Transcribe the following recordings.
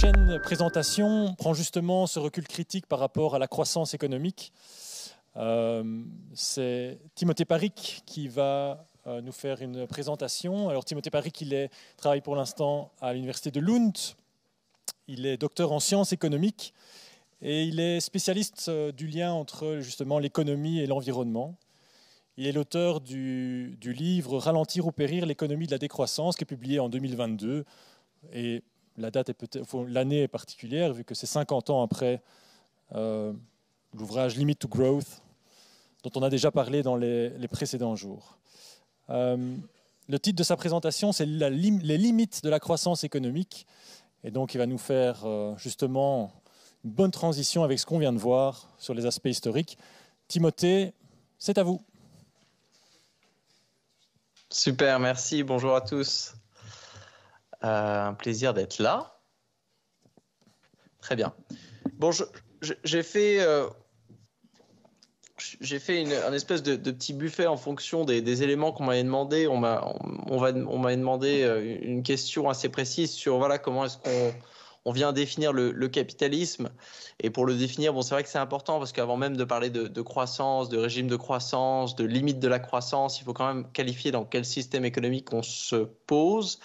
prochaine présentation prend justement ce recul critique par rapport à la croissance économique. Euh, c'est Timothée Paric qui va euh, nous faire une présentation. Alors Timothée Paric, il est, travaille pour l'instant à l'université de Lund. Il est docteur en sciences économiques et il est spécialiste euh, du lien entre justement l'économie et l'environnement. Il est l'auteur du, livre Ralentir ou périr, l'économie de la décroissance, qui est publié en 2022 et la date est peut-être, l'année est particulière vu que c'est 50 ans après euh, l'ouvrage Limit to Growth dont on a déjà parlé dans les, précédents jours. Euh, le titre de sa présentation, c'est Les limites de la croissance économique. Et donc, il va nous faire euh, justement une bonne transition avec ce qu'on vient de voir sur les aspects historiques. Timothée, c'est à vous. Super, merci. Bonjour à tous. Euh, un plaisir d'être là. Très bien. Bon, j'ai fait, euh, fait une, un espèce de, petit buffet en fonction des, éléments qu'on m'avait demandé. On m'a, m'avait demandé euh, une question assez précise sur voilà comment est-ce qu'on on vient définir le, capitalisme. Et pour le définir, bon, c'est vrai que c'est important parce qu'avant même de parler de, de, croissance, de régime de croissance, de limite de la croissance, il faut quand même qualifier dans quel système économique on se pose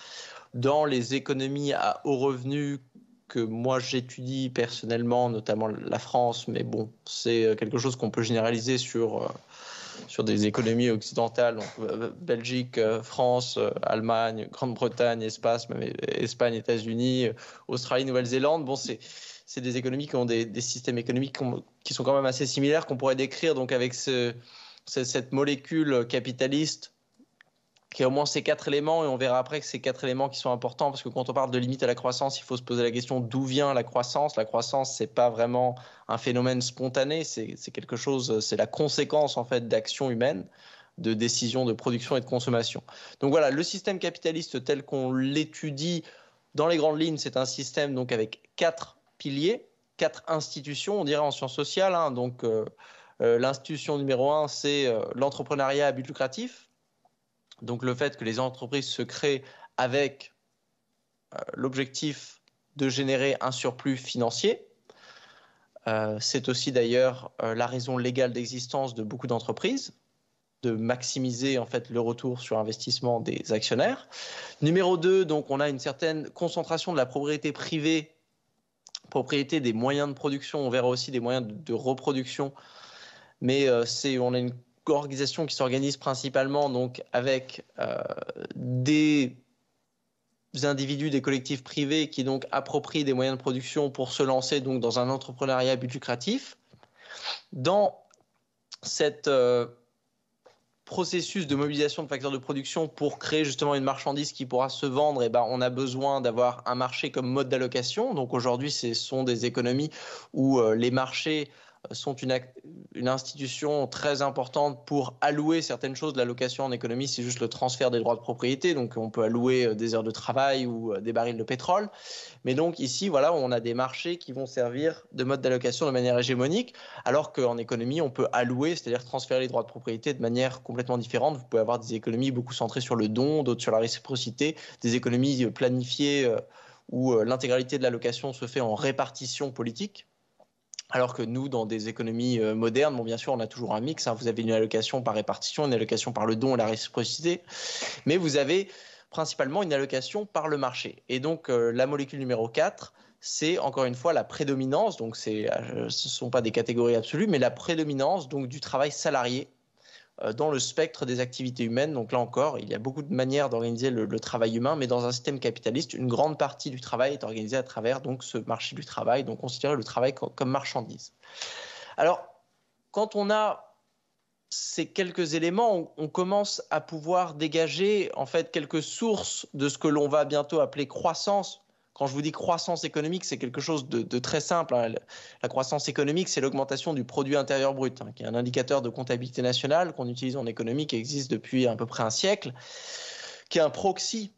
dans les économies à haut revenu que moi j'étudie personnellement, notamment la France, mais bon, c'est euh, quelque chose qu'on peut généraliser sur, euh, sur des économies occidentales, donc euh, Belgique, France, Allemagne, Grande-Bretagne, Espagne, États-Unis, Australie, Nouvelle-Zélande. Bon, c'est c'est des économies qui ont des, systèmes économiques qui, qui sont quand même assez similaires, qu'on pourrait décrire donc avec ce, cette molécule capitaliste qu'il y au moins ces quatre éléments, et on verra après que ces quatre éléments qui sont importants, parce que quand on parle de limite à la croissance, il faut se poser la question d'où vient la croissance. La croissance, n'est pas vraiment un phénomène spontané, c'est quelque chose, c'est la conséquence en fait d'actions humaines de décisions de production et de consommation. Donc voilà, le système capitaliste tel qu'on l'étudie dans les grandes lignes, c'est un système donc avec quatre piliers, quatre institutions, on dirait en sciences sociales. Hein. donc euh, euh, l'institution numéro un, c'est euh, l'entrepreneuriat à but lucratif. Donc le fait que les entreprises se créent avec euh, l'objectif de générer un surplus financier, euh, c'est aussi d'ailleurs euh, la raison légale d'existence de beaucoup d'entreprises, de maximiser en fait le retour sur investissement des actionnaires. Numéro 2, donc on a une certaine concentration de la propriété privée, propriété des moyens de production, on verra aussi des moyens de, reproduction, mais c'est on a une organisation qui s'organise principalement donc avec euh, des individus, des collectifs privés qui donc approprient des moyens de production pour se lancer donc dans un entrepreneuriat but lucratif. Dans cette euh, processus de mobilisation de facteurs de production pour créer justement une marchandise qui pourra se vendre, et eh ben, on a besoin d'avoir un marché comme mode d'allocation. Donc aujourd'hui, ce sont des économies où euh, les marchés sont une, institution très importante pour allouer certaines choses. L'allocation en économie, c'est juste le transfert des droits de propriété. Donc, on peut allouer euh, des heures de travail ou euh, des barils de pétrole. Mais donc, ici, voilà, on a des marchés qui vont servir de mode d'allocation de manière hégémonique, alors qu'en économie, on peut allouer, c'est-à-dire transférer les droits de propriété de manière complètement différente. Vous pouvez avoir des économies beaucoup centrées sur le don, d'autres sur la réciprocité, des économies euh, planifiées où l'intégralité de l'allocation se fait en répartition politique alors que nous, dans des économies euh, modernes, bien sûr, on a toujours un mix. Hein. Vous avez une allocation par répartition, une allocation par le don et la réciprocité, mais vous avez principalement une allocation par le marché. Et donc, euh, la molécule numéro 4, c'est encore une fois la prédominance, donc euh, ce ne sont pas des catégories absolues, mais la prédominance donc, du travail salarié euh, dans le spectre des activités humaines. Donc là encore, il y a beaucoup de manières d'organiser le, travail humain, mais dans un système capitaliste, une grande partie du travail est organisée à travers donc ce marché du travail, donc considérer le travail comme, comme marchandise. Alors, quand on a ces quelques éléments, on, commence à pouvoir dégager en fait quelques sources de ce que l'on va bientôt appeler croissance, quand je vous dis croissance économique, c'est quelque chose de, très simple. Hein. La croissance économique, c'est l'augmentation du produit intérieur brut, hein, qui est un indicateur de comptabilité nationale qu'on utilise en économie qui existe depuis à peu près un siècle, qui est un proxy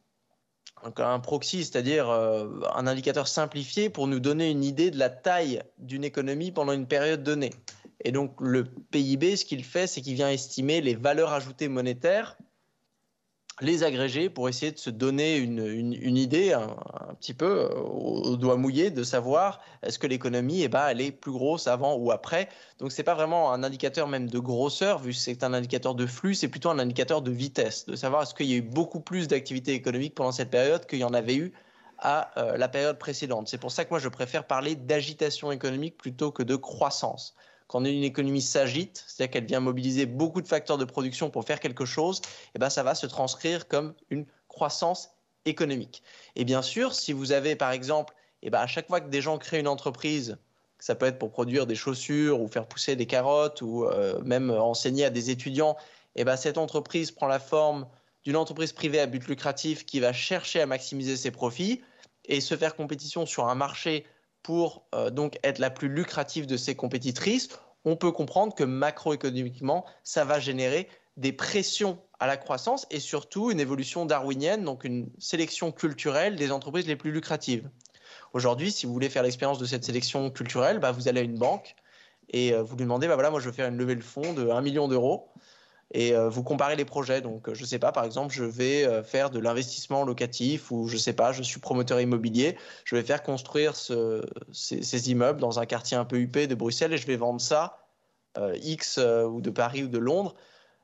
un proxy, c'est-à-dire euh, un indicateur simplifié pour nous donner une idée de la taille d'une économie pendant une période donnée. Et donc le PIB, ce qu'il fait, c'est qu'il vient estimer les valeurs ajoutées monétaires les agréger pour essayer de se donner une, idée un, petit peu euh, au, doigt mouillé de savoir est-ce que l'économie et eh ben, elle est plus grosse avant ou après. Donc ce n'est pas vraiment un indicateur même de grosseur vu que c'est un indicateur de flux, c'est plutôt un indicateur de vitesse, de savoir est-ce qu'il y a eu beaucoup plus d'activité économique pendant cette période qu'il y en avait eu à euh, la période précédente. C'est pour ça que moi je préfère parler d'agitation économique plutôt que de croissance quand une économie s'agite, c'est-à-dire qu'elle vient mobiliser beaucoup de facteurs de production pour faire quelque chose, eh ben, ça va se transcrire comme une croissance économique. Et bien sûr, si vous avez par exemple, eh ben, à chaque fois que des gens créent une entreprise, ça peut être pour produire des chaussures ou faire pousser des carottes ou euh, même enseigner à des étudiants, eh ben, cette entreprise prend la forme d'une entreprise privée à but lucratif qui va chercher à maximiser ses profits et se faire compétition sur un marché pour euh, donc être la plus lucrative de ses compétitrices, on peut comprendre que macroéconomiquement, ça va générer des pressions à la croissance et surtout une évolution darwinienne, donc une sélection culturelle des entreprises les plus lucratives. Aujourd'hui, si vous voulez faire l'expérience de cette sélection culturelle, bah, vous allez à une banque et euh, vous lui demandez, bah, voilà, moi je veux faire une levée de fonds de 1 million d'euros et euh, vous comparez les projets. Donc, euh, je ne sais pas, par exemple, je vais euh, faire de l'investissement locatif ou je ne sais pas, je suis promoteur immobilier, je vais faire construire ces, immeubles dans un quartier un peu huppé de Bruxelles et je vais vendre ça, X ou de Paris ou de Londres,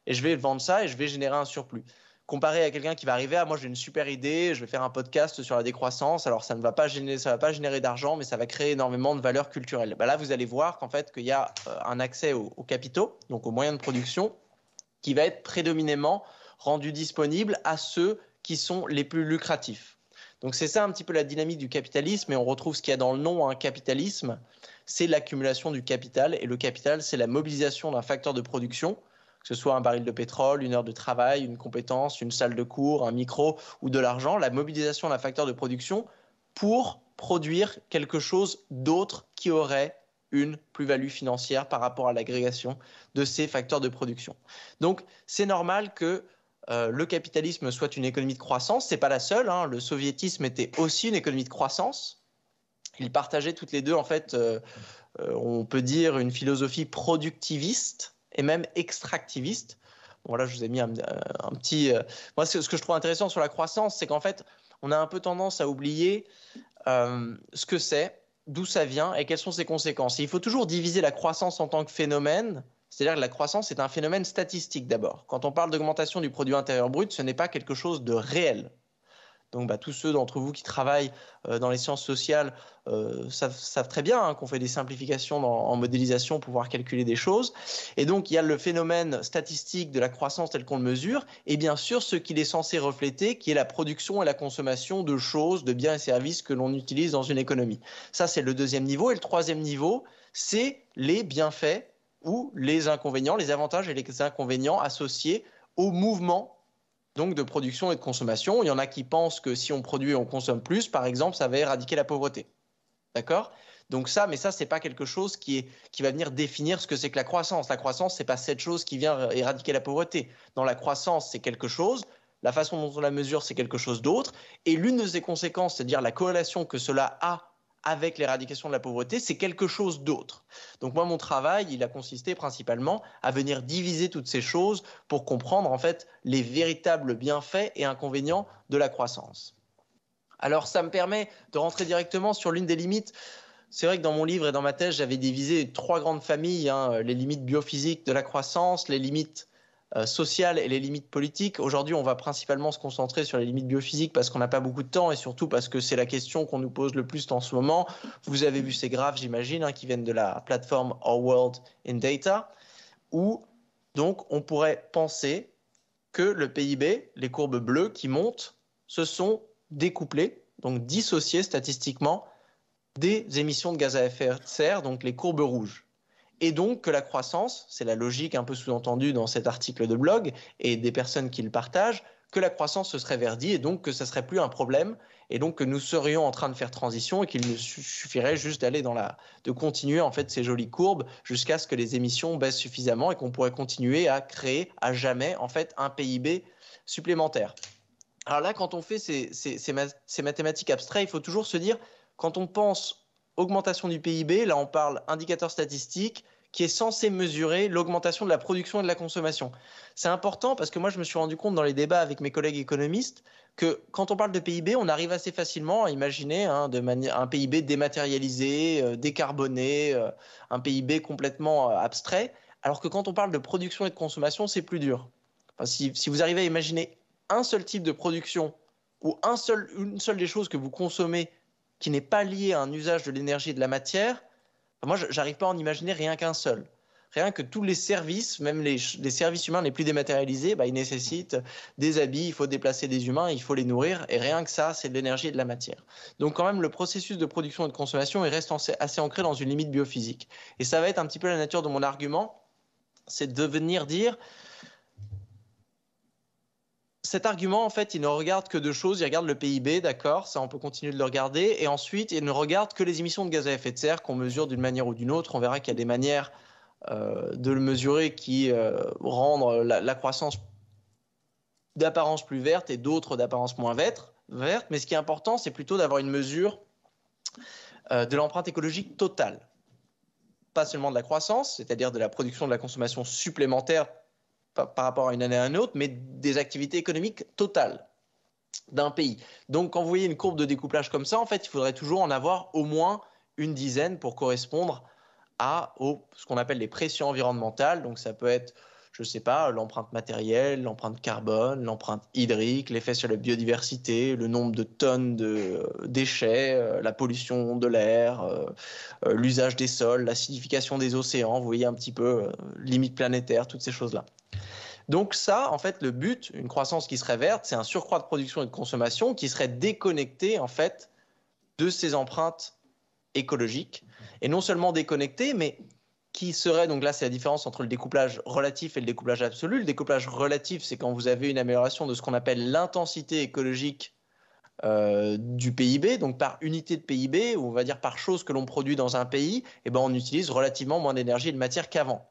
et je vais vendre ça et je vais générer un surplus. Comparé à quelqu'un qui va arriver, à ah, moi j'ai une super idée, je vais faire un podcast sur la décroissance, alors ça ne va pas générer, générer d'argent, mais ça va créer énormément de valeur culturelle. Bah là, vous allez voir qu'en fait, qu'il y a un accès aux capitaux, donc aux moyens de production, qui va être prédominément rendu disponible à ceux qui sont les plus lucratifs. Donc c'est ça un petit peu la dynamique du capitalisme, et on retrouve ce qu'il y a dans le nom, un hein, capitalisme, c'est l'accumulation du capital, et le capital, c'est la mobilisation d'un facteur de production, que ce soit un baril de pétrole, une heure de travail, une compétence, une salle de cours, un micro ou de l'argent, la mobilisation d'un facteur de production pour produire quelque chose d'autre qui aurait une plus-value financière par rapport à l'agrégation de ces facteurs de production. Donc c'est normal que euh, le capitalisme soit une économie de croissance. C'est pas la seule. Hein. Le soviétisme était aussi une économie de croissance. Ils partageaient toutes les deux, en fait, euh, euh, on peut dire une philosophie productiviste et même extractiviste. Voilà, je vous ai mis un, un petit. Moi, ce, que je trouve intéressant sur la croissance, c'est qu'en fait, on a un peu tendance à oublier ce que c'est d'où ça vient et quelles sont ses conséquences. il faut toujours diviser la croissance en tant que phénomène, c'est-à-dire que la croissance est un phénomène statistique d'abord. Quand on parle d'augmentation du produit intérieur brut, ce n'est pas quelque chose de réel. Donc bah, tous ceux d'entre vous qui travaillent euh, dans les sciences sociales euh, savent, très bien hein, qu'on fait des simplifications en modélisation pour pouvoir calculer des choses. Et donc il y a le phénomène statistique de la croissance telle qu'on le mesure, et bien sûr ce qu'il est censé refléter, qui est la production et la consommation de choses, de biens et services que l'on utilise dans une économie. Ça c'est le deuxième niveau. Et le troisième niveau, c'est les bienfaits ou les inconvénients, les avantages et les inconvénients associés au mouvement donc de production et de consommation. Il y en a qui pensent que si on produit et on consomme plus, par exemple, ça va éradiquer la pauvreté. D'accord donc ça, mais ça, n'est pas quelque chose qui, va venir définir ce que c'est que la croissance. La croissance, ce n'est pas cette chose qui vient éradiquer la pauvreté. Dans la croissance, c'est quelque chose. La façon dont on la mesure, c'est quelque chose d'autre. Et l'une de ses conséquences, c'est-à-dire la corrélation que cela a avec l'éradication de la pauvreté, c'est quelque chose d'autre. Donc moi, mon travail, il a consisté principalement à venir diviser toutes ces choses pour comprendre en fait les véritables bienfaits et inconvénients de la croissance. Alors ça me permet de rentrer directement sur l'une des limites. C'est vrai que dans mon livre et dans ma thèse, j'avais divisé trois grandes familles, hein, les limites biophysiques de la croissance, les limites euh, sociales et les limites politiques. Aujourd'hui, on va principalement se concentrer sur les limites biophysiques parce qu'on n'a pas beaucoup de temps et surtout parce que c'est la question qu'on nous pose le plus en ce moment. Vous avez vu ces graphes, j'imagine, hein, qui viennent de la plateforme Our World in Data, où donc on pourrait penser que le PIB, les courbes bleues qui montent, se sont découplées, donc dissociées statistiquement des émissions de gaz à effet de serre, donc les courbes rouges et donc que la croissance, c'est la logique un peu sous-entendue dans cet article de blog et des personnes qui le partagent, que la croissance se serait verdie et donc que ça serait plus un problème et donc que nous serions en train de faire transition et qu'il ne suffirait juste d'aller dans la de continuer en fait ces jolies courbes jusqu'à ce que les émissions baissent suffisamment et qu'on pourrait continuer à créer à jamais en fait un PIB supplémentaire. Alors là, quand on fait ces, ces, ces mathématiques abstraites, il faut toujours se dire quand on pense augmentation du PIB, là on parle indicateur statistique, qui est censé mesurer l'augmentation de la production et de la consommation. C'est important parce que moi, je me suis rendu compte dans les débats avec mes collègues économistes que quand on parle de PIB, on arrive assez facilement à imaginer hein, un PIB dématérialisé, euh, décarboné, euh, un PIB complètement euh, abstrait, alors que quand on parle de production et de consommation, c'est plus dur. si, vous arrivez à imaginer un seul type de production ou une seule des choses que vous consommez qui n'est pas liée à un usage de l'énergie et de la matière, moi, j'arrive pas à en imaginer rien qu'un seul rien que tous les services, même les, services humains les plus dématérialisés, bah, ils nécessitent des habits, il faut déplacer des humains, il faut les nourrir, et rien que ça, c'est de l'énergie et de la matière. Donc quand même, le processus de production et de consommation, il reste assez ancré dans une limite biophysique. Et ça va être un petit peu la nature de mon argument, c'est de venir dire, cet argument, en fait, il ne regarde que deux choses. Il regarde le PIB, d'accord, ça on peut continuer de le regarder. Et ensuite, il ne regarde que les émissions de gaz à effet de serre qu'on mesure d'une manière ou d'une autre. On verra qu'il y a des manières euh, de le mesurer qui euh, rendent la, croissance d'apparence plus verte et d'autres d'apparence moins verte, Mais ce qui est important, c'est plutôt d'avoir une mesure euh, de l'empreinte écologique totale. Pas seulement de la croissance, c'est-à-dire de la production de la consommation supplémentaire par rapport à une année à une autre, mais des activités économiques totales d'un pays. Donc quand vous voyez une courbe de découplage comme ça, en fait, il faudrait toujours en avoir au moins une dizaine pour correspondre à ce qu'on appelle les pressions environnementales. Donc ça peut être je ne sais pas, l'empreinte matérielle, l'empreinte carbone, l'empreinte hydrique, l'effet sur la biodiversité, le nombre de tonnes de euh, déchets, euh, la pollution de l'air, euh, l'usage des sols, l'acidification des océans, vous voyez un petit peu, limite planétaire, toutes ces choses-là. Donc ça, en fait, le but, une croissance qui serait verte, c'est un surcroît de production et de consommation qui serait déconnecté, en fait, de ces empreintes écologiques. Et non seulement déconnecté, mais qui serait, donc là c'est la différence entre le découplage relatif et le découplage absolu. Le découplage relatif, c'est quand vous avez une amélioration de ce qu'on appelle l'intensité écologique euh, du PIB, donc par unité de PIB, ou on va dire par chose que l'on produit dans un pays, eh ben on utilise relativement moins d'énergie et de matière qu'avant.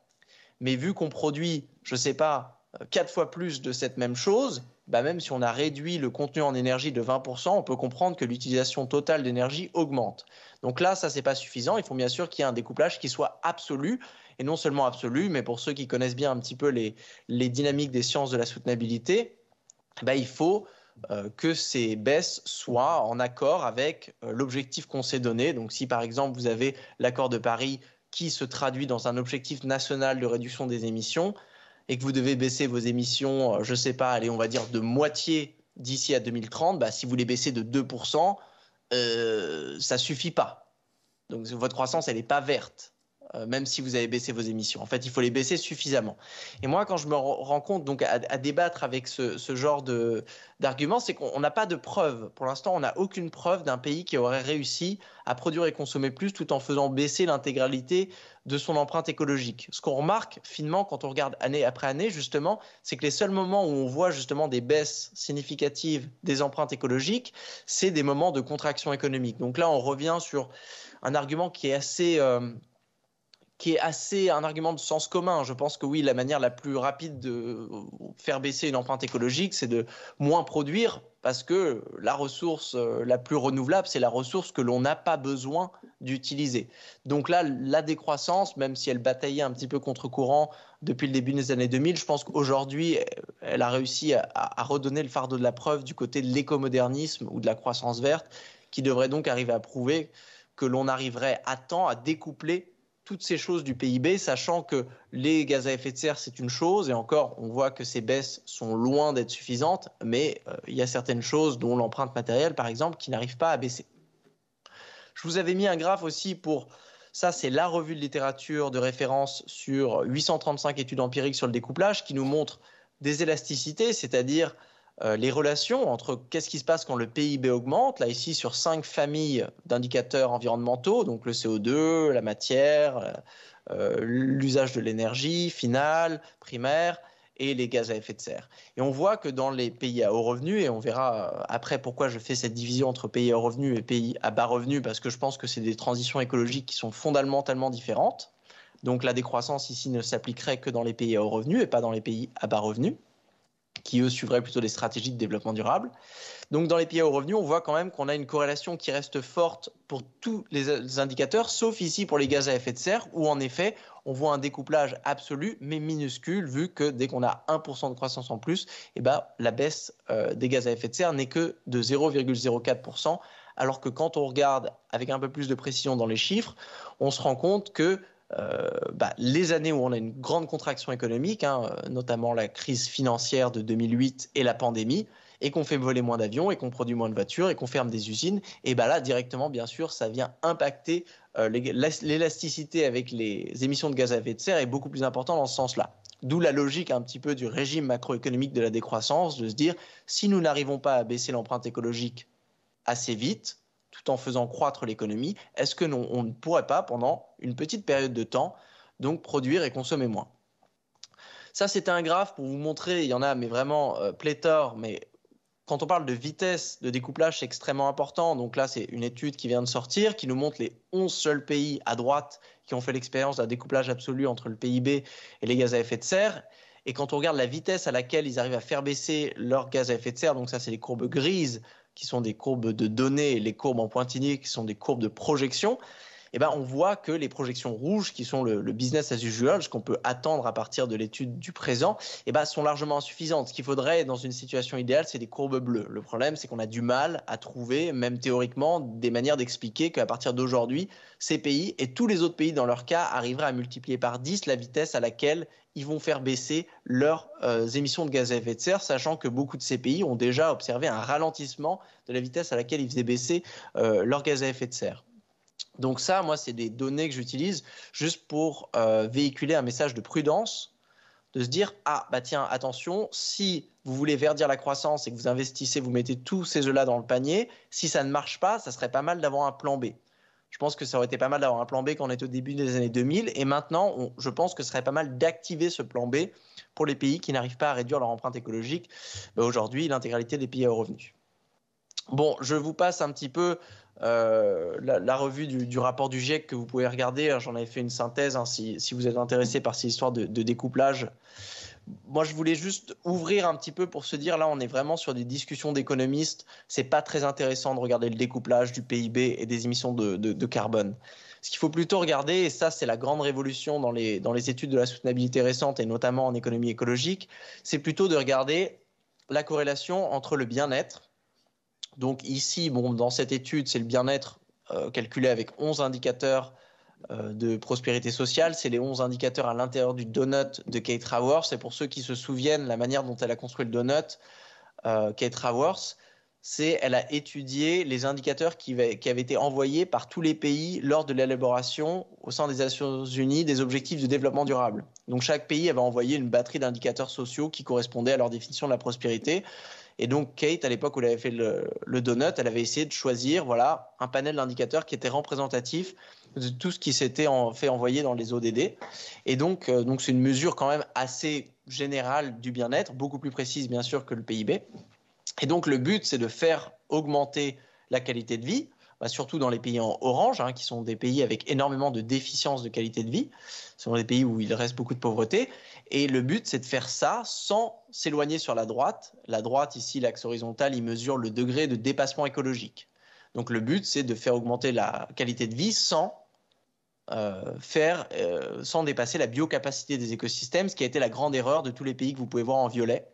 Mais vu qu'on produit, je ne sais pas, euh, quatre fois plus de cette même chose, bah, même si on a réduit le contenu en énergie de 20%, on peut comprendre que l'utilisation totale d'énergie augmente. Donc là, ça, n'est pas suffisant. Il faut bien sûr qu'il y ait un découplage qui soit absolu, et non seulement absolu, mais pour ceux qui connaissent bien un petit peu les, dynamiques des sciences de la soutenabilité, bah, il faut euh, que ces baisses soient en accord avec euh, l'objectif qu'on s'est donné. Donc si par exemple vous avez l'accord de Paris qui se traduit dans un objectif national de réduction des émissions, et que vous devez baisser vos émissions, euh, je sais pas, allez, on va dire de moitié d'ici à 2030, bah, si vous les baissez de 2%, euh, ça suffit pas. Donc votre croissance, elle n'est pas verte. Euh, même si vous avez baissé vos émissions. En fait, il faut les baisser suffisamment. Et moi, quand je me rends compte, donc à, débattre avec ce, ce genre d'arguments, c'est qu'on n'a pas de preuves. Pour l'instant, on n'a aucune preuve d'un pays qui aurait réussi à produire et consommer plus tout en faisant baisser l'intégralité de son empreinte écologique. Ce qu'on remarque finement quand on regarde année après année, justement, c'est que les seuls moments où on voit justement des baisses significatives des empreintes écologiques, c'est des moments de contraction économique. Donc là, on revient sur un argument qui est assez... Euh, qui est assez un argument de sens commun. Je pense que oui, la manière la plus rapide de faire baisser une empreinte écologique, c'est de moins produire, parce que la ressource euh, la plus renouvelable, c'est la ressource que l'on n'a pas besoin d'utiliser. Donc là, la décroissance, même si elle bataillait un petit peu contre-courant depuis le début des années 2000, je pense qu'aujourd'hui, elle a réussi à, à redonner le fardeau de la preuve du côté de l'écomodernisme ou de la croissance verte, qui devrait donc arriver à prouver que l'on arriverait à temps à découpler toutes ces choses du PIB, sachant que les gaz à effet de serre, c'est une chose, et encore, on voit que ces baisses sont loin d'être suffisantes, mais euh, il y a certaines choses, dont l'empreinte matérielle, par exemple, qui n'arrivent pas à baisser. Je vous avais mis un graphe aussi pour ça, c'est la revue de littérature de référence sur 835 études empiriques sur le découplage qui nous montre des élasticités, c'est-à-dire euh, les relations entre qu'est-ce qui se passe quand le PIB augmente, là ici sur cinq familles d'indicateurs environnementaux, donc le CO2, la matière, euh, euh, l'usage de l'énergie finale, primaire, et les gaz à effet de serre. Et on voit que dans les pays à haut revenu, et on verra après pourquoi je fais cette division entre pays à haut revenu et pays à bas revenu, parce que je pense que c'est des transitions écologiques qui sont fondamentalement différentes. Donc la décroissance ici ne s'appliquerait que dans les pays à haut revenu et pas dans les pays à bas revenu qui eux suivraient plutôt les stratégies de développement durable. Donc dans les pays haut revenus, on voit quand même qu'on a une corrélation qui reste forte pour tous les indicateurs, sauf ici pour les gaz à effet de serre, où en effet on voit un découplage absolu mais minuscule, vu que dès qu'on a 1% de croissance en plus, eh ben, la baisse euh, des gaz à effet de serre n'est que de 0,04%, alors que quand on regarde avec un peu plus de précision dans les chiffres, on se rend compte que euh, bah, les années où on a une grande contraction économique, hein, notamment la crise financière de 2008 et la pandémie, et qu'on fait voler moins d'avions et qu'on produit moins de voitures et qu'on ferme des usines, et bien bah là, directement, bien sûr, ça vient impacter euh, l'élasticité avec les émissions de gaz à effet de serre est beaucoup plus importante dans ce sens-là. D'où la logique un petit peu du régime macroéconomique de la décroissance, de se dire, si nous n'arrivons pas à baisser l'empreinte écologique assez vite, tout en faisant croître l'économie, est-ce que on ne pourrait pas, pendant une petite période de temps, donc produire et consommer moins Ça, c'était un graphe pour vous montrer, il y en a, mais vraiment euh, pléthore, mais quand on parle de vitesse de découplage, extrêmement important. Donc là, c'est une étude qui vient de sortir, qui nous montre les 11 seuls pays à droite qui ont fait l'expérience d'un découplage absolu entre le PIB et les gaz à effet de serre. Et quand on regarde la vitesse à laquelle ils arrivent à faire baisser leurs gaz à effet de serre, donc ça, c'est les courbes grises qui sont des courbes de données, et les courbes en pointillés, qui sont des courbes de projection, eh ben, on voit que les projections rouges, qui sont le, business as usual, ce qu'on peut attendre à partir de l'étude du présent, eh ben, sont largement insuffisantes. Ce qu'il faudrait dans une situation idéale, c'est des courbes bleues. Le problème, c'est qu'on a du mal à trouver, même théoriquement, des manières d'expliquer qu'à partir d'aujourd'hui, ces pays et tous les autres pays dans leur cas arriveraient à multiplier par 10 la vitesse à laquelle ils vont faire baisser leurs euh, émissions de gaz à effet de serre, sachant que beaucoup de ces pays ont déjà observé un ralentissement de la vitesse à laquelle ils faisaient baisser euh, leurs gaz à effet de serre. Donc ça, moi, c'est des données que j'utilise juste pour euh, véhiculer un message de prudence, de se dire, ah, bah tiens, attention, si vous voulez verdir la croissance et que vous investissez, vous mettez tous ces œufs-là dans le panier, si ça ne marche pas, ça serait pas mal d'avoir un plan B. Je pense que ça aurait été pas mal d'avoir un plan B quand on était au début des années 2000. Et maintenant, je pense que ce serait pas mal d'activer ce plan B pour les pays qui n'arrivent pas à réduire leur empreinte écologique. Bah, aujourd'hui, l'intégralité des pays à revenus. Bon, je vous passe un petit peu euh, la, revue du, rapport du GIEC que vous pouvez regarder. J'en avais fait une synthèse hein, si, vous êtes intéressé par ces histoires de découplage moi, je voulais juste ouvrir un petit peu pour se dire là, on est vraiment sur des discussions d'économistes. C'est pas très intéressant de regarder le découplage du PIB et des émissions de, carbone. Ce qu'il faut plutôt regarder, et ça, c'est la grande révolution dans les, études de la soutenabilité récente et notamment en économie écologique, c'est plutôt de regarder la corrélation entre le bien-être. Donc, ici, bon, dans cette étude, c'est le bien-être euh, calculé avec 11 indicateurs euh, de prospérité sociale. C'est les 11 indicateurs à l'intérieur du donut de Kate Raworth. Et pour ceux qui se souviennent la manière dont elle a construit le donut, euh, Kate Raworth, c'est elle a étudié les indicateurs qui, qui, avaient été envoyés par tous les pays lors de l'élaboration au sein des Nations Unies des objectifs de développement durable. Donc chaque pays avait envoyé une batterie d'indicateurs sociaux qui correspondaient à leur définition de la prospérité. Et donc, Kate, à l'époque où elle avait fait le, donut, elle avait essayé de choisir voilà, un panel d'indicateurs qui était représentatif de tout ce qui s'était fait envoyer dans les ODD. Et donc, euh, donc c'est une mesure quand même assez générale du bien-être, beaucoup plus précise bien sûr que le PIB. Et donc, le but, c'est de faire augmenter la qualité de vie bah, surtout dans les pays en orange, hein, qui sont des pays avec énormément de déficiences de qualité de vie. Ce sont des pays où il reste beaucoup de pauvreté. Et le but, c'est de faire ça sans s'éloigner sur la droite. La droite, ici, l'axe horizontal, il mesure le degré de dépassement écologique. Donc le but, c'est de faire augmenter la qualité de vie sans euh, faire, euh, sans dépasser la biocapacité des écosystèmes, ce qui a été la grande erreur de tous les pays que vous pouvez voir en violet,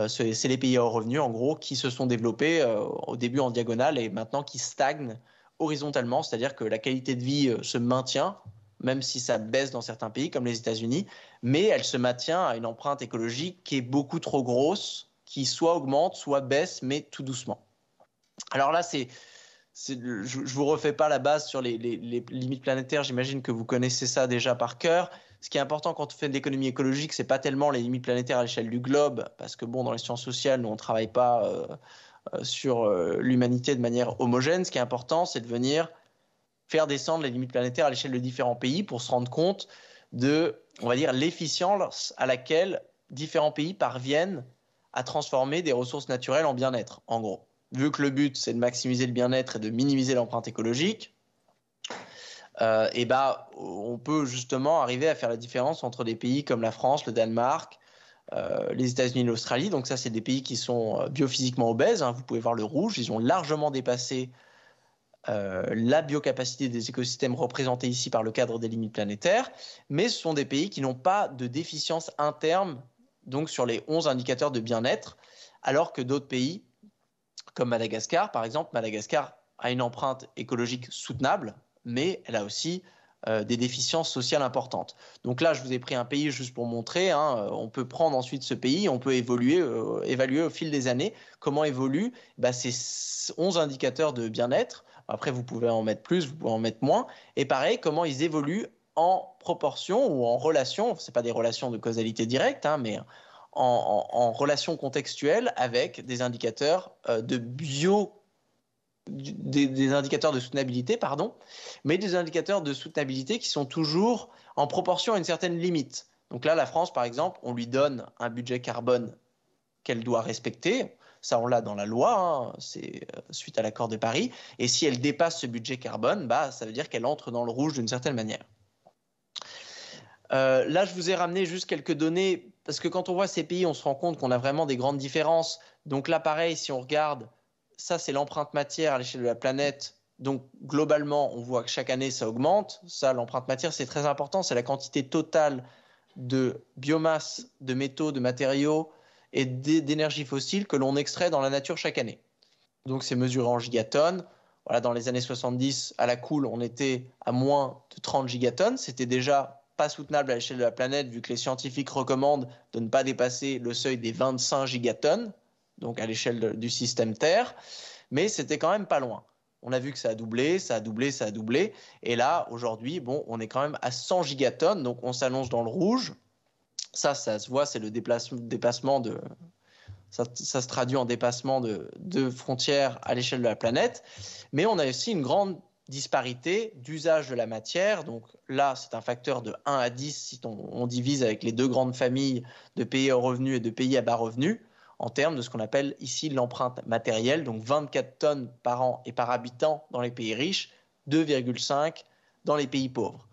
euh, c'est les pays à revenus, en gros, qui se sont développés euh, au début en diagonale et maintenant qui stagnent horizontalement, c'est-à-dire que la qualité de vie euh, se maintient, même si ça baisse dans certains pays comme les États-Unis, mais elle se maintient à une empreinte écologique qui est beaucoup trop grosse, qui soit augmente, soit baisse, mais tout doucement. Alors là, c'est je, ne vous refais pas la base sur les, limites planétaires. J'imagine que vous connaissez ça déjà par cœur. Ce qui est important quand on fait de l'économie écologique, ce c'est pas tellement les limites planétaires à l'échelle du globe, parce que bon, dans les sciences sociales, nous on travaille pas euh, euh, sur euh, l'humanité de manière homogène. Ce qui est important, c'est de venir faire descendre les limites planétaires à l'échelle de différents pays pour se rendre compte de, on va dire, l'efficience à laquelle différents pays parviennent à transformer des ressources naturelles en bien-être, en gros vu que le but c'est de maximiser le bien-être et de minimiser l'empreinte écologique, et euh, eh bah, ben, on peut justement arriver à faire la différence entre des pays comme la France, le Danemark, euh, les États-Unis et l'Australie. Donc ça, c'est des pays qui sont euh, biophysiquement obèses. Hein. Vous pouvez voir le rouge, ils ont largement dépassé la biocapacité des écosystèmes représentés ici par le cadre des limites planétaires, mais ce sont des pays qui n'ont pas de déficience interne, donc sur les 11 indicateurs de bien-être, alors que d'autres pays comme Madagascar, par exemple. Madagascar a une empreinte écologique soutenable, mais elle a aussi euh, des déficiences sociales importantes. Donc là, je vous ai pris un pays juste pour montrer. Hein, euh, on peut prendre ensuite ce pays, on peut évoluer, euh, évaluer au fil des années comment évoluent bah, ces 11 indicateurs de bien-être. Après, vous pouvez en mettre plus, vous pouvez en mettre moins. Et pareil, comment ils évoluent en proportion ou en relation, ce pas des relations de causalité directe, hein, mais en, relation contextuelle avec des indicateurs euh, de bio des, indicateurs de soutenabilité, pardon, mais des indicateurs de soutenabilité qui sont toujours en proportion à une certaine limite. Donc là, la France, par exemple, on lui donne un budget carbone qu'elle doit respecter. Ça, on l'a dans la loi, hein, c'est euh, suite à l'accord de Paris. Et si elle dépasse ce budget carbone, bah, ça veut dire qu'elle entre dans le rouge d'une certaine manière. Euh, là, je vous ai ramené juste quelques données, parce que quand on voit ces pays, on se rend compte qu'on a vraiment des grandes différences. Donc là, pareil, si on regarde, ça, c'est l'empreinte matière à l'échelle de la planète. Donc globalement, on voit que chaque année, ça augmente. Ça, l'empreinte matière, c'est très important. C'est la quantité totale de biomasse, de métaux, de matériaux et d'énergie fossile que l'on extrait dans la nature chaque année. Donc c'est mesuré en gigatonnes. Voilà, dans les années 70, à la cool, on était à moins de 30 gigatonnes. C'était déjà pas soutenable à l'échelle de la planète, vu que les scientifiques recommandent de ne pas dépasser le seuil des 25 gigatonnes, donc à l'échelle du système Terre, mais c'était quand même pas loin. On a vu que ça a doublé, ça a doublé, ça a doublé, et là, aujourd'hui, bon, on est quand même à 100 gigatonnes, donc on s'allonge dans le rouge. Ça, ça se voit, c'est le dépassement de... Ça, se traduit en dépassement de, de frontières à l'échelle de la planète, mais on a aussi une grande disparité d'usage de la matière. Donc là, c'est un facteur de 1 à 10 si on, divise avec les deux grandes familles de pays à revenu et de pays à bas revenus, en termes de ce qu'on appelle ici l'empreinte matérielle, donc 24 tonnes par an et par habitant dans les pays riches, 2,5 dans les pays pauvres.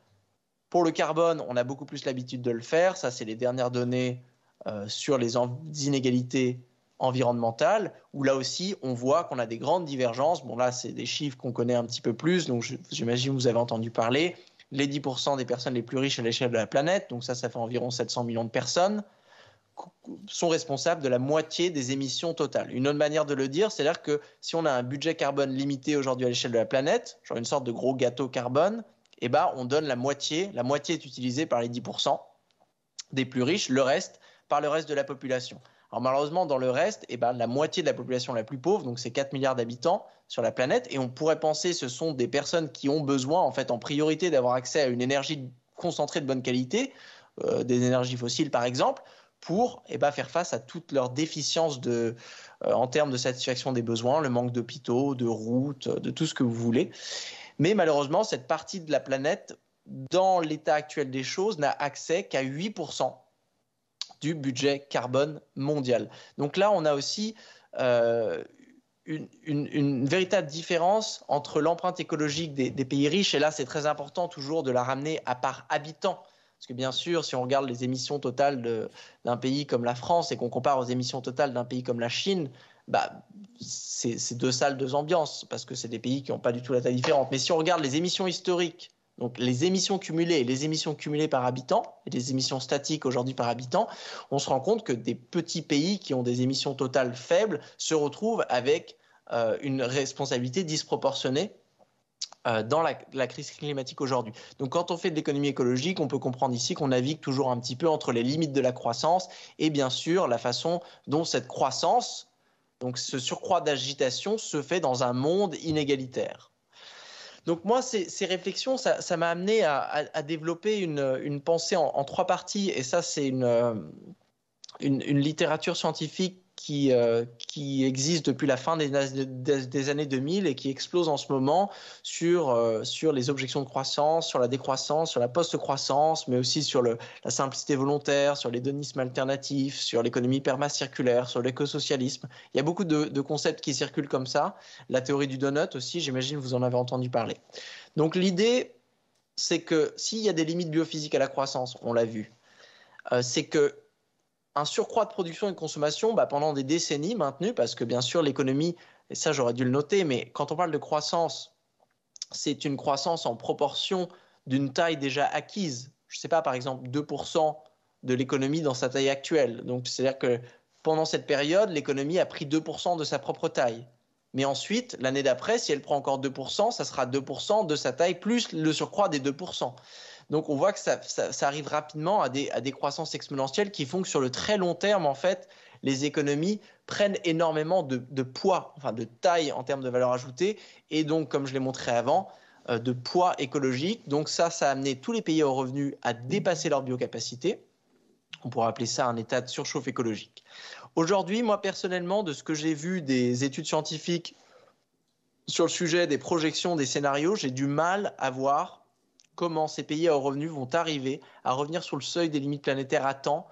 Pour le carbone, on a beaucoup plus l'habitude de le faire, ça c'est les dernières données euh, sur les inégalités environnementale, où là aussi, on voit qu'on a des grandes divergences. Bon, là, c'est des chiffres qu'on connaît un petit peu plus, donc j'imagine vous avez entendu parler. Les 10% des personnes les plus riches à l'échelle de la planète, donc ça, ça fait environ 700 millions de personnes, sont responsables de la moitié des émissions totales. Une autre manière de le dire, c'est-à-dire que si on a un budget carbone limité aujourd'hui à l'échelle de la planète, genre une sorte de gros gâteau carbone, eh ben, on donne la moitié, la moitié est utilisée par les 10% des plus riches, le reste par le reste de la population malheureusement, dans le reste, eh ben, la moitié de la population la plus pauvre, donc c'est 4 milliards d'habitants sur la planète, et on pourrait penser que ce sont des personnes qui ont besoin en fait en priorité d'avoir accès à une énergie concentrée de bonne qualité, euh, des énergies fossiles par exemple, pour eh ben, faire face à toutes leurs déficiences euh, en termes de satisfaction des besoins, le manque d'hôpitaux, de routes, de tout ce que vous voulez. Mais malheureusement, cette partie de la planète, dans l'état actuel des choses, n'a accès qu'à 8% du budget carbone mondial. Donc là, on a aussi euh, une, véritable différence entre l'empreinte écologique des, pays riches, et là c'est très important toujours de la ramener à part habitant. Parce que bien sûr, si on regarde les émissions totales d'un pays comme la France et qu'on compare aux émissions totales d'un pays comme la Chine, bah, c'est deux salles, deux ambiances, parce que c'est des pays qui n'ont pas du tout la taille différente. Mais si on regarde les émissions historiques donc les émissions cumulées les émissions cumulées par habitant, et les émissions statiques aujourd'hui par habitant, on se rend compte que des petits pays qui ont des émissions totales faibles se retrouvent avec euh, une responsabilité disproportionnée euh, dans la, la, crise climatique aujourd'hui. Donc quand on fait de l'économie écologique, on peut comprendre ici qu'on navigue toujours un petit peu entre les limites de la croissance et bien sûr la façon dont cette croissance, donc ce surcroît d'agitation, se fait dans un monde inégalitaire. Donc moi, ces, réflexions, ça, m'a amené à, développer une, pensée en, trois parties, et ça, c'est une, euh, une littérature scientifique qui, euh, qui existe depuis la fin des, des, années 2000 et qui explose en ce moment sur, euh, sur les objections de croissance, sur la décroissance, sur la post-croissance, mais aussi sur la simplicité volontaire, sur l'hédonisme alternatifs sur l'économie permacirculaire, sur l'écosocialisme. Il y a beaucoup de, concepts qui circulent comme ça. La théorie du donut aussi, j'imagine vous en avez entendu parler. Donc l'idée, c'est que s'il y a des limites biophysiques à la croissance, on l'a vu, euh, c'est que un surcroît de production et de consommation bah, pendant des décennies maintenu, parce que bien sûr l'économie, et ça j'aurais dû le noter, mais quand on parle de croissance, c'est une croissance en proportion d'une taille déjà acquise. Je ne sais pas, par exemple, 2% de l'économie dans sa taille actuelle. Donc c'est-à-dire que pendant cette période, l'économie a pris 2% de sa propre taille. Mais ensuite, l'année d'après, si elle prend encore 2%, ça sera 2% de sa taille plus le surcroît des 2%. Donc on voit que ça, arrive rapidement à des, croissances exponentielles qui font que sur le très long terme, en fait, les économies prennent énormément de, poids, enfin de taille en termes de valeur ajoutée, et donc, comme je l'ai montré avant, euh, de poids écologique. Donc ça, ça a amené tous les pays aux revenus à dépasser leur biocapacité. On pourrait appeler ça un état de surchauffe écologique. Aujourd'hui, moi personnellement, de ce que j'ai vu des études scientifiques sur le sujet, des projections, des scénarios, j'ai du mal à voir comment ces pays à haut revenu vont arriver à revenir sur le seuil des limites planétaires à temps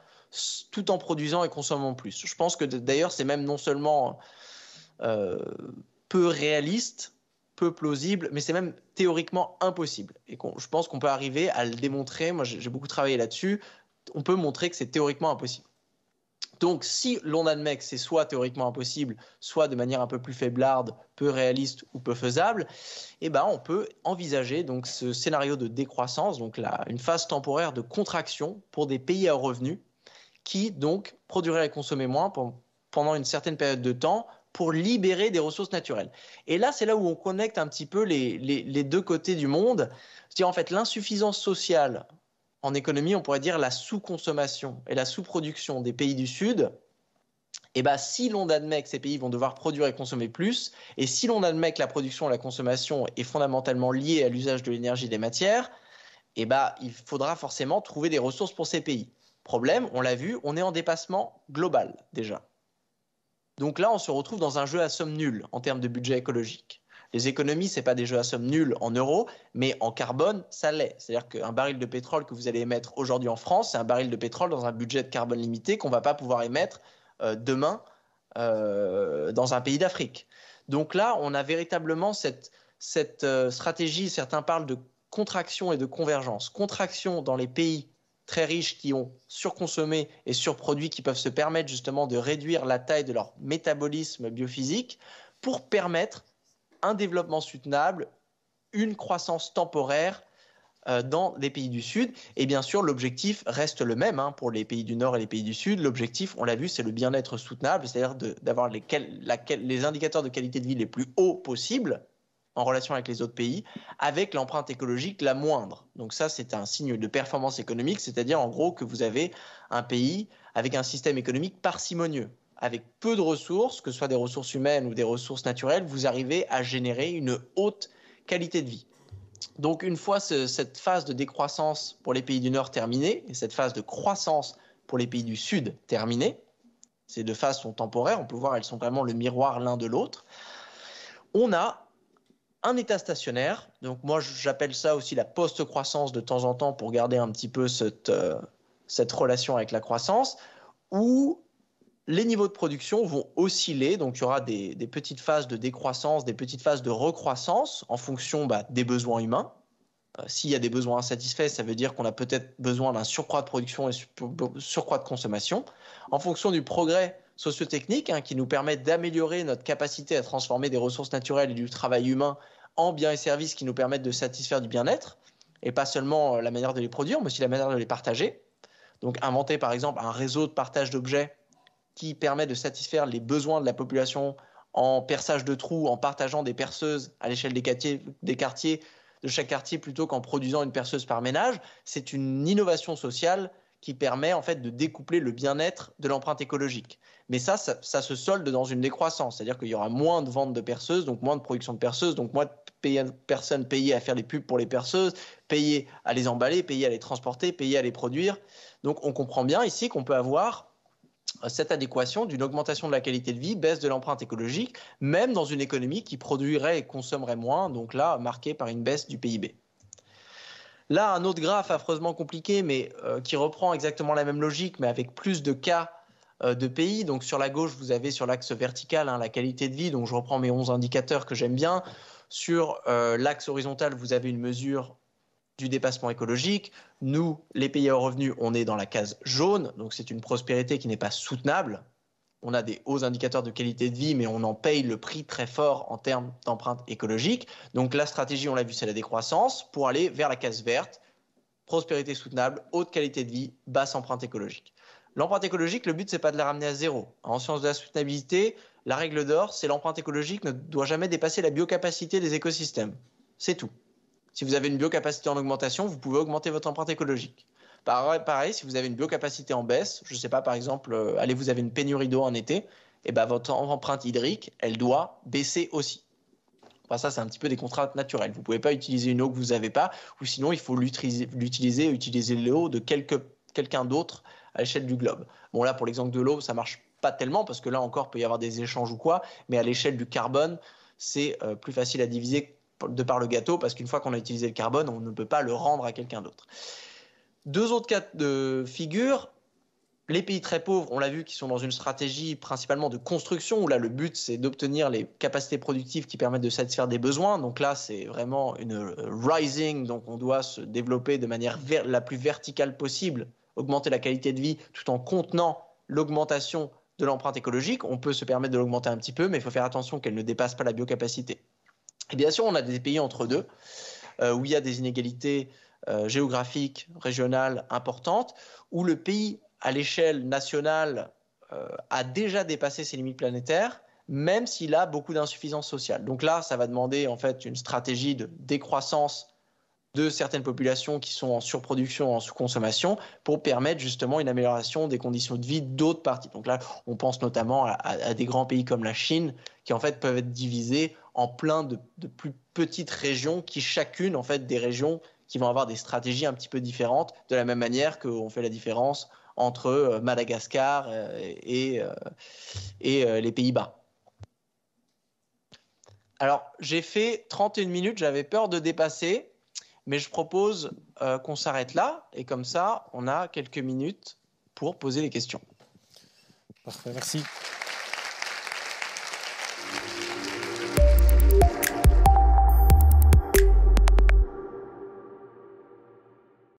tout en produisant et consommant plus. Je pense que d'ailleurs, c'est même non seulement euh, peu réaliste, peu plausible, mais c'est même théoriquement impossible. Et je pense qu'on peut arriver à le démontrer. Moi, j'ai beaucoup travaillé là-dessus. On peut montrer que c'est théoriquement impossible. Donc, si l'on admet que c'est soit théoriquement impossible, soit de manière un peu plus faiblarde, peu réaliste ou peu faisable, eh ben, on peut envisager donc ce scénario de décroissance, donc la, une phase temporaire de contraction pour des pays à revenus qui donc produiraient et consommaient moins pendant une certaine période de temps pour libérer des ressources naturelles. Et là, c'est là où on connecte un petit peu les, les deux côtés du monde. C'est-à-dire, en fait, l'insuffisance sociale en économie, on pourrait dire la sous-consommation et la sous-production des pays du Sud. Et eh ben, si l'on admet que ces pays vont devoir produire et consommer plus, et si l'on admet que la production et la consommation est fondamentalement liée à l'usage de l'énergie et des matières, et eh ben, il faudra forcément trouver des ressources pour ces pays. Problème, on l'a vu, on est en dépassement global déjà. Donc là, on se retrouve dans un jeu à somme nulle en termes de budget écologique. Les économies, c'est pas des jeux à somme nulle en euros, mais en carbone, ça l'est. C'est-à-dire qu'un baril de pétrole que vous allez émettre aujourd'hui en France, c'est un baril de pétrole dans un budget de carbone limité qu'on va pas pouvoir émettre euh, demain euh, dans un pays d'Afrique. Donc là, on a véritablement cette, cette euh, stratégie, certains parlent de contraction et de convergence. Contraction dans les pays très riches qui ont surconsommé et surproduit, qui peuvent se permettre justement de réduire la taille de leur métabolisme biophysique pour permettre un développement soutenable, une croissance temporaire euh, dans les pays du Sud. Et bien sûr, l'objectif reste le même hein, pour les pays du Nord et les pays du Sud. L'objectif, on l'a vu, c'est le bien-être soutenable, c'est-à-dire d'avoir les, les indicateurs de qualité de vie les plus hauts possibles en relation avec les autres pays, avec l'empreinte écologique la moindre. Donc ça, c'est un signe de performance économique, c'est-à-dire en gros que vous avez un pays avec un système économique parcimonieux avec peu de ressources, que ce soit des ressources humaines ou des ressources naturelles, vous arrivez à générer une haute qualité de vie. Donc une fois cette phase de décroissance pour les pays du Nord terminée et cette phase de croissance pour les pays du Sud terminée, ces deux phases sont temporaires, on peut voir elles sont vraiment le miroir l'un de l'autre, on a un état stationnaire, donc moi j'appelle ça aussi la post-croissance de temps en temps pour garder un petit peu cette, euh, cette relation avec la croissance, où les niveaux de production vont osciller, donc il y aura des, petites phases de décroissance, des petites phases de recroissance en fonction bah, des besoins humains. Euh, s'il y a des besoins insatisfaits, ça veut dire qu'on a peut-être besoin d'un surcroît de production et surcroît de consommation. En fonction du progrès sociotechnique technique hein, qui nous permet d'améliorer notre capacité à transformer des ressources naturelles et du travail humain en biens et services qui nous permettent de satisfaire du bien-être, et pas seulement euh, la manière de les produire, mais aussi la manière de les partager. Donc inventer par exemple un réseau de partage d'objets qui permet de satisfaire les besoins de la population en perçage de trous, en partageant des perceuses à l'échelle des quartiers, de chaque quartier plutôt qu'en produisant une perceuse par ménage. C'est une innovation sociale qui permet en fait de découpler le bien-être de l'empreinte écologique. Mais ça, ça, se solde dans une décroissance, c'est-à-dire qu'il y aura moins de ventes de perceuses, donc moins de production de perceuses, donc moins de personnes payées à faire les pubs pour les perceuses, payées à les emballer, payées à les transporter, payées à les produire. Donc on comprend bien ici qu'on peut avoir cette adéquation d'une augmentation de la qualité de vie, baisse de l'empreinte écologique, même dans une économie qui produirait et consommerait moins, donc là, marquée par une baisse du PIB. Là, un autre graphe affreusement compliqué, mais euh, qui reprend exactement la même logique, mais avec plus de cas euh, de pays. Donc sur la gauche, vous avez sur l'axe vertical hein, la qualité de vie, donc je reprends mes 11 indicateurs que j'aime bien. Sur euh, l'axe horizontal, vous avez une mesure du dépassement écologique. Nous, les pays à revenus, on est dans la case jaune, donc c'est une prospérité qui n'est pas soutenable. On a des hauts indicateurs de qualité de vie, mais on en paye le prix très fort en termes d'empreinte écologique. Donc la stratégie, on l'a vu, c'est la décroissance pour aller vers la case verte, prospérité soutenable, haute qualité de vie, basse empreinte écologique. L'empreinte écologique, le but, c'est pas de la ramener à zéro. En sciences de la soutenabilité, la règle d'or, c'est l'empreinte écologique ne doit jamais dépasser la biocapacité des écosystèmes. C'est tout. Si vous avez une biocapacité en augmentation, vous pouvez augmenter votre empreinte écologique. Pareil, si vous avez une biocapacité en baisse, je ne sais pas, par exemple, euh, allez, vous avez une pénurie d'eau en été, et eh ben votre empreinte hydrique, elle doit baisser aussi. ça, c'est un petit peu des contraintes naturelles. Vous ne pouvez pas utiliser une eau que vous n'avez pas, ou sinon, il faut l'utiliser, utiliser, l'eau de quelqu'un d'autre à l'échelle du globe. Bon, là, pour l'exemple de l'eau, ça marche pas tellement, parce que là encore, il peut y avoir des échanges ou quoi, mais à l'échelle du carbone, c'est euh, plus facile à diviser de par le gâteau, parce qu'une fois qu'on a utilisé le carbone, on ne peut pas le rendre à quelqu'un d'autre. Deux autres cas de figure. Les pays très pauvres, on l'a vu, qui sont dans une stratégie principalement de construction, où là le but c'est d'obtenir les capacités productives qui permettent de satisfaire des besoins. Donc là c'est vraiment une rising, donc on doit se développer de manière la plus verticale possible, augmenter la qualité de vie tout en contenant l'augmentation de l'empreinte écologique. On peut se permettre de l'augmenter un petit peu, mais il faut faire attention qu'elle ne dépasse pas la biocapacité. Et bien sûr, on a des pays entre deux euh, où il y a des inégalités euh, géographiques, régionales importantes, où le pays à l'échelle nationale euh, a déjà dépassé ses limites planétaires, même s'il a beaucoup d'insuffisance sociale. Donc là, ça va demander en fait une stratégie de décroissance de certaines populations qui sont en surproduction, en sous-consommation, pour permettre justement une amélioration des conditions de vie d'autres parties. Donc là, on pense notamment à, des grands pays comme la Chine, qui en fait peuvent être divisés en plein de, plus petites régions qui chacune en fait des régions qui vont avoir des stratégies un petit peu différentes, de la même manière qu'on fait la différence entre euh, Madagascar euh, et, euh, les Pays-Bas. Alors, j'ai fait 31 minutes, j'avais peur de dépasser, mais je propose qu'on s'arrête là, et comme ça, on a quelques minutes pour poser les questions. Parfait, merci.